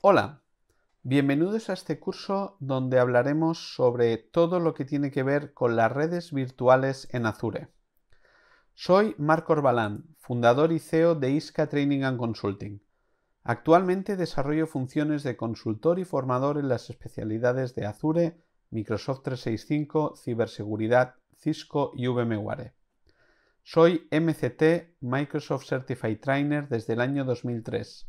Hola, bienvenidos a este curso donde hablaremos sobre todo lo que tiene que ver con las redes virtuales en Azure. Soy Marco Orbalán, fundador y CEO de ISCA Training and Consulting. Actualmente desarrollo funciones de consultor y formador en las especialidades de Azure, Microsoft 365, ciberseguridad, Cisco y VMware. Soy MCT Microsoft Certified Trainer desde el año 2003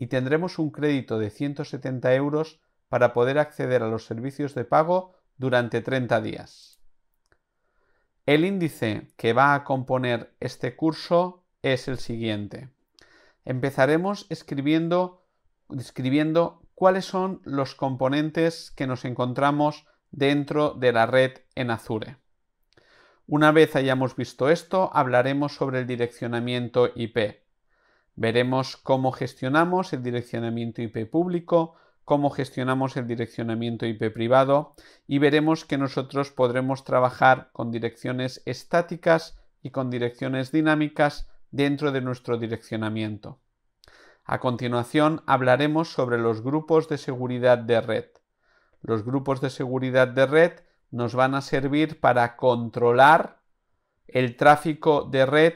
y tendremos un crédito de 170 euros para poder acceder a los servicios de pago durante 30 días. El índice que va a componer este curso es el siguiente. Empezaremos escribiendo, describiendo cuáles son los componentes que nos encontramos dentro de la red en Azure. Una vez hayamos visto esto, hablaremos sobre el direccionamiento IP. Veremos cómo gestionamos el direccionamiento IP público, cómo gestionamos el direccionamiento IP privado y veremos que nosotros podremos trabajar con direcciones estáticas y con direcciones dinámicas dentro de nuestro direccionamiento. A continuación hablaremos sobre los grupos de seguridad de red. Los grupos de seguridad de red nos van a servir para controlar el tráfico de red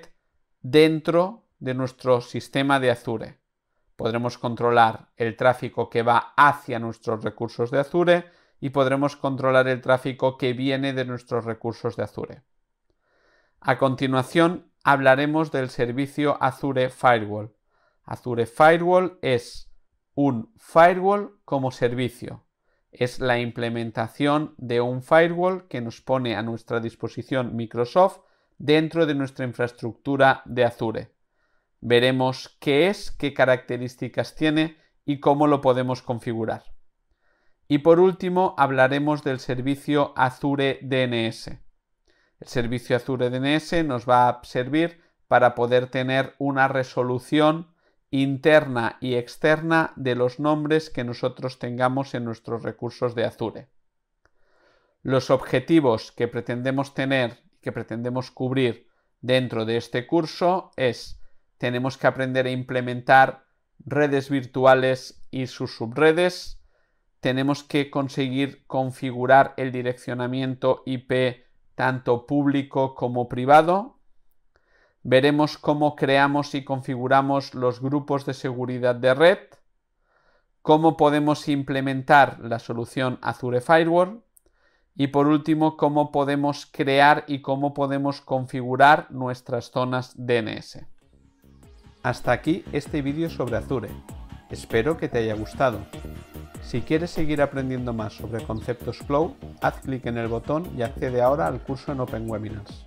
dentro de nuestro sistema de Azure. Podremos controlar el tráfico que va hacia nuestros recursos de Azure y podremos controlar el tráfico que viene de nuestros recursos de Azure. A continuación hablaremos del servicio Azure Firewall. Azure Firewall es un firewall como servicio. Es la implementación de un firewall que nos pone a nuestra disposición Microsoft dentro de nuestra infraestructura de Azure. Veremos qué es, qué características tiene y cómo lo podemos configurar. Y por último, hablaremos del servicio Azure DNS. El servicio Azure DNS nos va a servir para poder tener una resolución interna y externa de los nombres que nosotros tengamos en nuestros recursos de Azure. Los objetivos que pretendemos tener, que pretendemos cubrir dentro de este curso es tenemos que aprender a implementar redes virtuales y sus subredes, tenemos que conseguir configurar el direccionamiento IP tanto público como privado. Veremos cómo creamos y configuramos los grupos de seguridad de red, cómo podemos implementar la solución Azure Firewall y por último cómo podemos crear y cómo podemos configurar nuestras zonas DNS. Hasta aquí este vídeo sobre Azure. Espero que te haya gustado. Si quieres seguir aprendiendo más sobre conceptos Flow, haz clic en el botón y accede ahora al curso en Open Webinars.